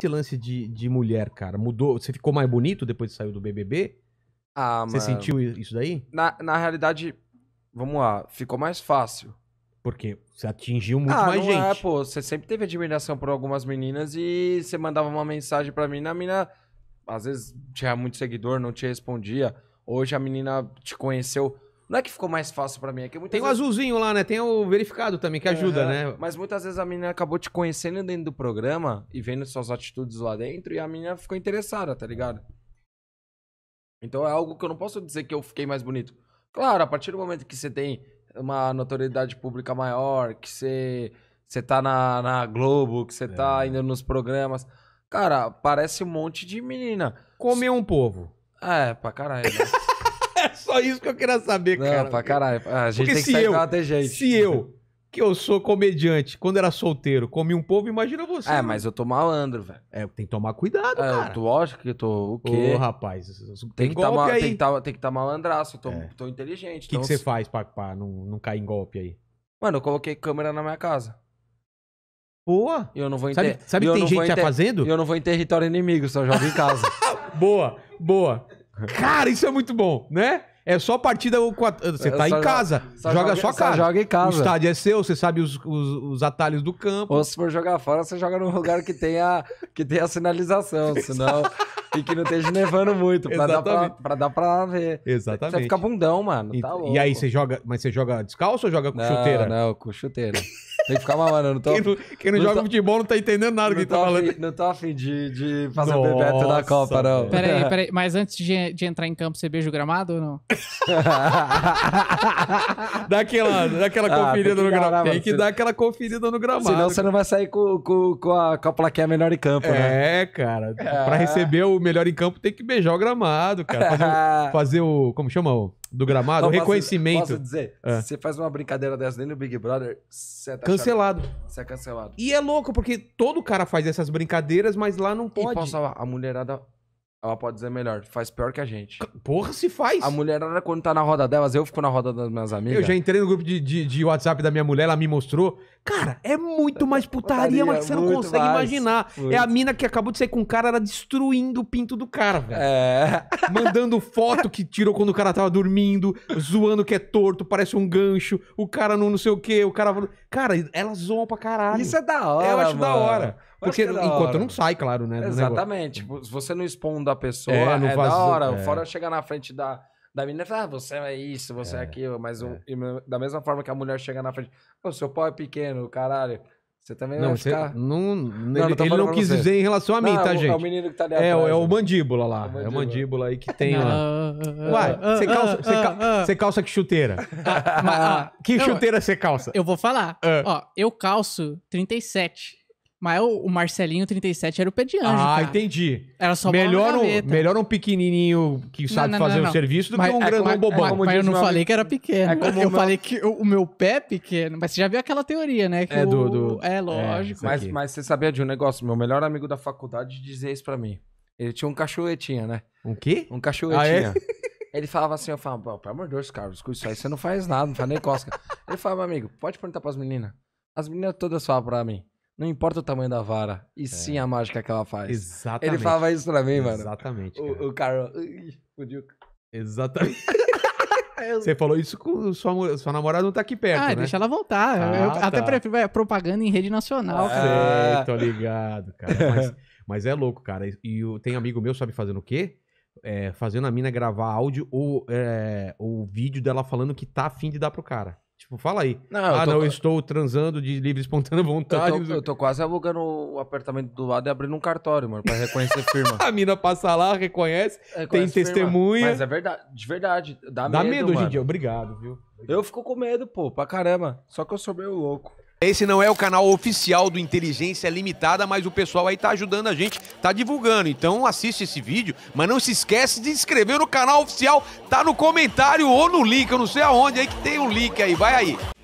esse lance de, de mulher, cara? Mudou? Você ficou mais bonito depois que saiu do BBB? Ah, Você mano. sentiu isso daí? Na, na realidade, vamos lá, ficou mais fácil. Porque você atingiu muito ah, mais não é, gente. É, pô, você sempre teve admiração por algumas meninas e você mandava uma mensagem pra mim, a menina às vezes tinha muito seguidor, não te respondia. Hoje a menina te conheceu não é que ficou mais fácil para mim, é que Tem o vezes... azulzinho lá, né? Tem o verificado também que é, ajuda, uhum. né? Mas muitas vezes a menina acabou te conhecendo dentro do programa e vendo suas atitudes lá dentro e a menina ficou interessada, tá ligado? Então é algo que eu não posso dizer que eu fiquei mais bonito. Claro, a partir do momento que você tem uma notoriedade pública maior, que você, você tá na, na Globo, que você tá é. tá indo nos programas. Cara, parece um monte de menina. Comer um povo. É, pra caralho. Né? Só isso que eu queria saber, não, cara. Não, pra caralho. Ah, a gente Porque tem que sair eu, gente. Se eu, que eu sou comediante, quando era solteiro, comi um povo, imagina você. É, mano. mas eu tô malandro, velho. É, tem que tomar cuidado, é, cara. Tu acha que eu tô o quê? Ô, rapaz, tem, tem que tomar tá, tá Tem que tá, tá malandraço, eu tô, é. tô inteligente. O que, então... você faz pra, pra não, não cair em golpe aí? Mano, eu coloquei câmera na minha casa. Boa. Eu não vou em Sabe, o que tem gente já fazendo? Eu não vou em território inimigo, só jogo em casa. boa, boa. Cara, isso é muito bom, né? É só partida. Você é tá só em casa. Só joga, joga sua casa. joga em casa. O estádio é seu, você sabe os, os, os, atalhos do campo. Ou se for jogar fora, você joga num lugar que tem a, que tem a sinalização. senão. e que não esteja nevando muito. Pra dar pra, pra, dar pra ver. Exatamente. Você fica bundão, mano. Tá e, e, aí você joga. Mas você joga descalço ou joga com não, chuteira? Não, com chuteira. Tem que ficar mamando. Não tô, quem não, quem não, não joga tá, futebol não tá entendendo nada que tá falando. Afim, não tô afim de, de fazer Nossa, bebeto na Copa, não. Peraí, peraí. Mas antes de, de entrar em campo, você beija o gramado ou não? dá aquela, dá aquela ah, conferida no gramado. Tem que dar aquela conferida no gramado. Senão você não vai sair com, com, com, a, com é a plaquinha melhor em campo, né? É, cara. É. Pra receber o melhor em campo, tem que beijar o gramado, cara. Fazer, o, fazer o. Como chama o do gramado, o reconhecimento. Posso dizer, é. se você faz uma brincadeira dessa dentro do Big Brother, você tá cancelado. Você é cancelado. E é louco, porque todo cara faz essas brincadeiras, mas lá não pode. E posso falar, a mulherada ela pode dizer melhor, faz pior que a gente. Porra, se faz. A mulherada, quando tá na roda delas, eu fico na roda das minhas amigas. Eu já entrei no grupo de, de, de WhatsApp da minha mulher, ela me mostrou. Cara, é muito mais putaria, putaria mas você não consegue mais. imaginar. Muito. É a mina que acabou de sair com o cara, ela destruindo o pinto do cara, velho. É. Mandando foto que tirou quando o cara tava dormindo, zoando que é torto, parece um gancho, o cara não, não sei o quê, o cara. Cara, elas zoam pra caralho. Isso é da hora. Eu acho mano. É da hora. Porque é enquanto hora. não sai, claro, né? Exatamente. Tipo, se você não expondo a pessoa, é, não é da hora. É. Fora chegar na frente da, da menina e falar, ah, você é isso, você é, é aquilo. Mas é. da mesma forma que a mulher chega na frente, o seu pau é pequeno, caralho. Você também não, vai você Não, não, ele, não, ele não quis você. dizer em relação a mim, é tá, é o, gente? É o menino que tá ali é, atrás. É, o né? mandíbula lá. É o é mandíbula aí que tem lá. Uai, ah, você ah, calça, ah, você calça, você calça que chuteira? que chuteira você calça? Eu vou falar. Ó, eu calço 37. Mas o Marcelinho 37 era o pé de anjo. Ah, cara. entendi. Era só melhor um, melhor um pequenininho que sabe não, não, fazer o um serviço do mas, que um é grandão bobão. É, mas eu não falei que era pequeno. É como eu falei que o, o meu pé é pequeno. Mas você já viu aquela teoria, né? é, o... do... é, é lógico. mas, mas você sabia de um negócio? Meu melhor amigo da faculdade dizia isso pra mim. Ele tinha um cachoetinha, né? Um quê? Um cachoetinha. Ah, é? ele falava assim, eu falava, pelo amor de Deus, Carlos, com isso aí você não faz nada, não faz nem cosca. ele falava, amigo, pode perguntar pras meninas. As meninas todas falam pra mim. Não importa o tamanho da vara, e é. sim a mágica que ela faz. Exatamente. Ele falava isso pra mim, mano. Exatamente. Cara. O, o Carol. Fudiu. Exatamente. Você falou isso com sua, sua namorada não tá aqui perto, ah, né? deixa ela voltar. Ah, eu tá. até prefiro é, propaganda em rede nacional, ah, cara. É, tô ligado, cara. Mas, mas é louco, cara. E tem amigo meu, sabe fazendo o quê? É, fazendo a mina gravar áudio ou, é, ou vídeo dela falando que tá afim de dar pro cara. Tipo, fala aí. Não, ah, eu tô... não, eu estou transando de livre espontânea vontade. Eu tô, eu tô quase alugando o apartamento do lado e abrindo um cartório, mano, pra reconhecer firma. a mina passa lá, reconhece, reconhece tem testemunha. Firma. Mas é verdade, de verdade. Dá, dá medo, medo hoje em dia, obrigado, viu? Obrigado. Eu fico com medo, pô, pra caramba. Só que eu sou meio louco. Esse não é o canal oficial do Inteligência Limitada, mas o pessoal aí tá ajudando a gente, tá divulgando. Então assiste esse vídeo, mas não se esquece de inscrever no canal oficial, tá no comentário ou no link, eu não sei aonde aí que tem um link aí, vai aí.